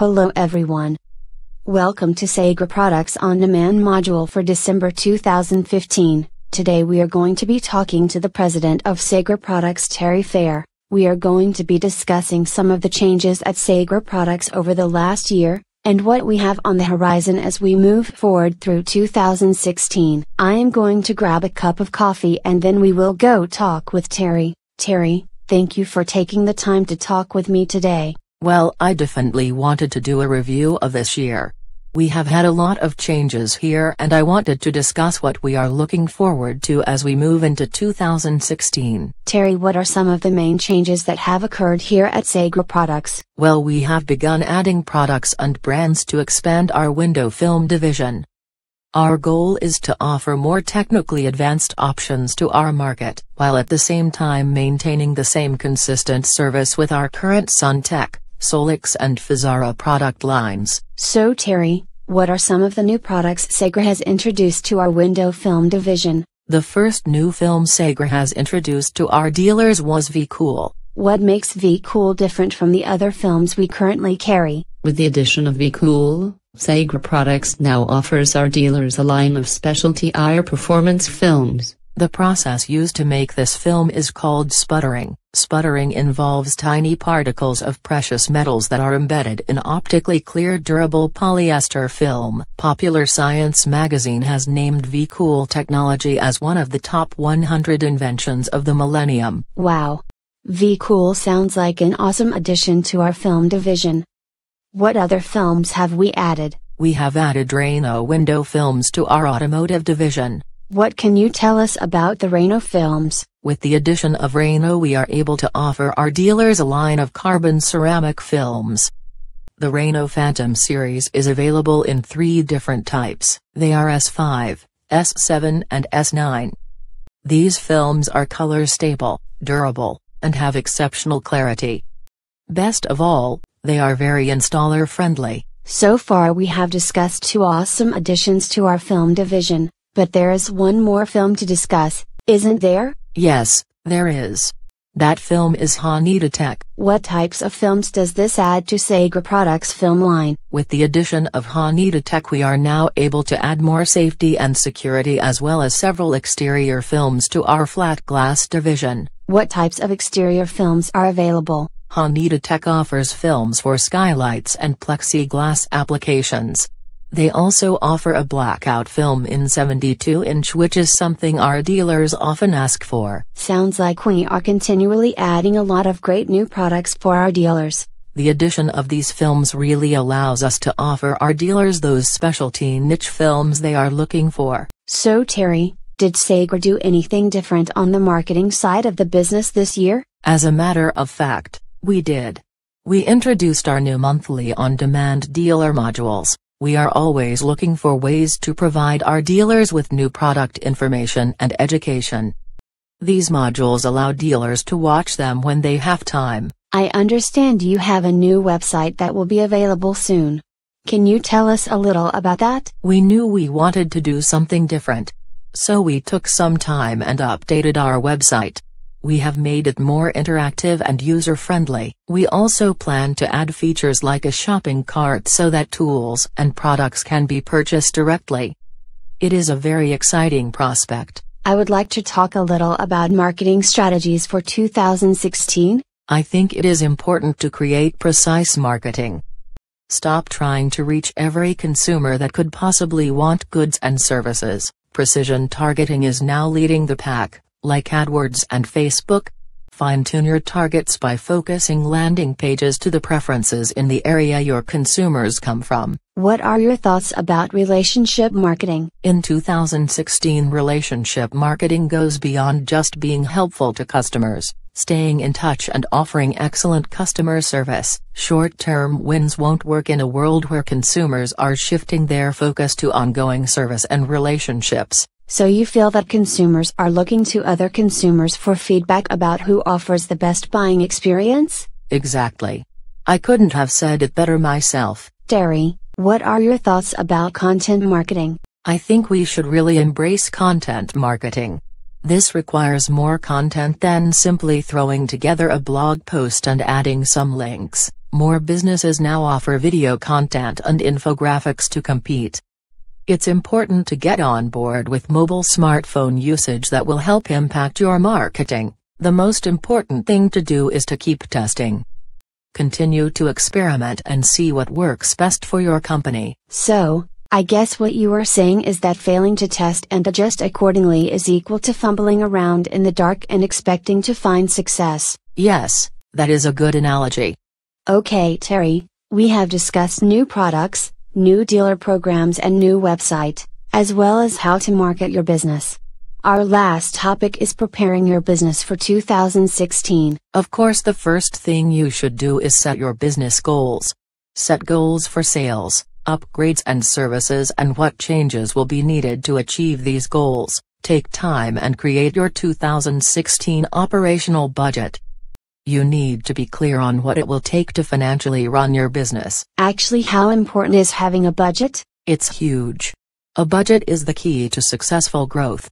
Hello everyone. Welcome to Sagra Products On Demand module for December 2015. Today we are going to be talking to the president of Sagra Products Terry Fair. We are going to be discussing some of the changes at Sagra Products over the last year, and what we have on the horizon as we move forward through 2016. I am going to grab a cup of coffee and then we will go talk with Terry. Terry, thank you for taking the time to talk with me today. Well, I definitely wanted to do a review of this year. We have had a lot of changes here and I wanted to discuss what we are looking forward to as we move into 2016. Terry what are some of the main changes that have occurred here at Sagra Products? Well we have begun adding products and brands to expand our window film division. Our goal is to offer more technically advanced options to our market, while at the same time maintaining the same consistent service with our current SunTech Solix and Fazara product lines. So Terry, what are some of the new products Segra has introduced to our window film division? The first new film Segra has introduced to our dealers was V Cool. What makes V Cool different from the other films we currently carry? With the addition of V Cool, Segra Products now offers our dealers a line of specialty IR performance films. The process used to make this film is called sputtering. Sputtering involves tiny particles of precious metals that are embedded in optically clear durable polyester film. Popular Science magazine has named V-Cool technology as one of the top 100 inventions of the millennium. Wow. V-Cool sounds like an awesome addition to our film division. What other films have we added? We have added Reno window films to our automotive division. What can you tell us about the Reno films? With the addition of Reno we are able to offer our dealers a line of carbon ceramic films. The Reno Phantom series is available in three different types. They are S5, S7 and S9. These films are color stable, durable, and have exceptional clarity. Best of all, they are very installer friendly. So far we have discussed two awesome additions to our film division. But there is one more film to discuss, isn't there? Yes, there is. That film is Haneda Tech. What types of films does this add to Sega Products film line? With the addition of Haneda Tech we are now able to add more safety and security as well as several exterior films to our flat glass division. What types of exterior films are available? Haneda Tech offers films for skylights and plexiglass applications. They also offer a blackout film in 72 inch which is something our dealers often ask for. Sounds like we are continually adding a lot of great new products for our dealers. The addition of these films really allows us to offer our dealers those specialty niche films they are looking for. So Terry, did Sager do anything different on the marketing side of the business this year? As a matter of fact, we did. We introduced our new monthly on-demand dealer modules, we are always looking for ways to provide our dealers with new product information and education. These modules allow dealers to watch them when they have time. I understand you have a new website that will be available soon. Can you tell us a little about that? We knew we wanted to do something different. So we took some time and updated our website. We have made it more interactive and user-friendly. We also plan to add features like a shopping cart so that tools and products can be purchased directly. It is a very exciting prospect. I would like to talk a little about marketing strategies for 2016. I think it is important to create precise marketing. Stop trying to reach every consumer that could possibly want goods and services. Precision targeting is now leading the pack, like AdWords and Facebook. Fine-tune your targets by focusing landing pages to the preferences in the area your consumers come from. What are your thoughts about relationship marketing? In 2016 relationship marketing goes beyond just being helpful to customers, staying in touch and offering excellent customer service. Short-term wins won't work in a world where consumers are shifting their focus to ongoing service and relationships. So you feel that consumers are looking to other consumers for feedback about who offers the best buying experience? Exactly. I couldn't have said it better myself. Derry, what are your thoughts about content marketing? I think we should really embrace content marketing. This requires more content than simply throwing together a blog post and adding some links. More businesses now offer video content and infographics to compete. It's important to get on board with mobile smartphone usage that will help impact your marketing. The most important thing to do is to keep testing. Continue to experiment and see what works best for your company. So, I guess what you are saying is that failing to test and adjust accordingly is equal to fumbling around in the dark and expecting to find success. Yes, that is a good analogy. Okay, Terry, we have discussed new products, new dealer programs and new website, as well as how to market your business. Our last topic is preparing your business for 2016. Of course, the first thing you should do is set your business goals. Set goals for sales, upgrades and services and what changes will be needed to achieve these goals. Take time and create your 2016 operational budget. You need to be clear on what it will take to financially run your business. Actually, how important is having a budget? It's huge. A budget is the key to successful growth.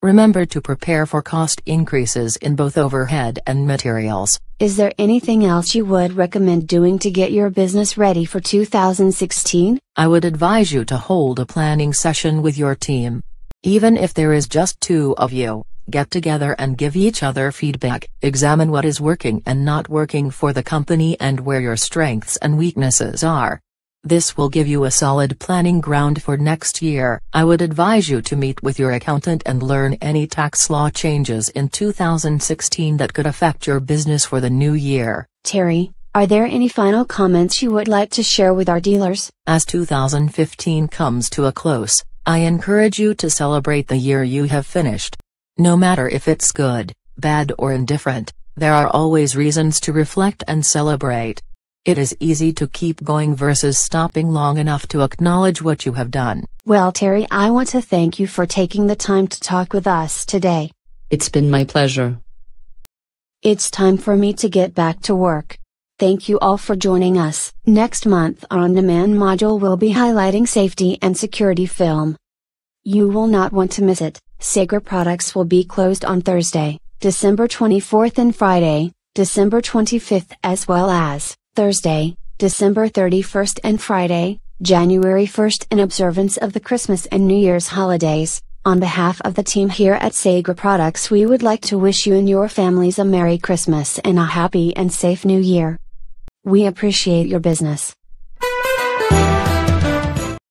Remember to prepare for cost increases in both overhead and materials. Is there anything else you would recommend doing to get your business ready for 2016? I would advise you to hold a planning session with your team. Even if there is just two of you get together and give each other feedback, examine what is working and not working for the company and where your strengths and weaknesses are. This will give you a solid planning ground for next year. I would advise you to meet with your accountant and learn any tax law changes in 2016 that could affect your business for the new year. Terry, are there any final comments you would like to share with our dealers? As 2015 comes to a close, I encourage you to celebrate the year you have finished. No matter if it's good, bad or indifferent, there are always reasons to reflect and celebrate. It is easy to keep going versus stopping long enough to acknowledge what you have done. Well Terry I want to thank you for taking the time to talk with us today. It's been my pleasure. It's time for me to get back to work. Thank you all for joining us. Next month our on-demand module will be highlighting safety and security film. You will not want to miss it. Sager products will be closed on Thursday, December 24th and Friday, December 25th as well as Thursday, December 31st and Friday, January 1st in observance of the Christmas and New Year's holidays. On behalf of the team here at Sager Products, we would like to wish you and your families a Merry Christmas and a happy and safe New Year. We appreciate your business.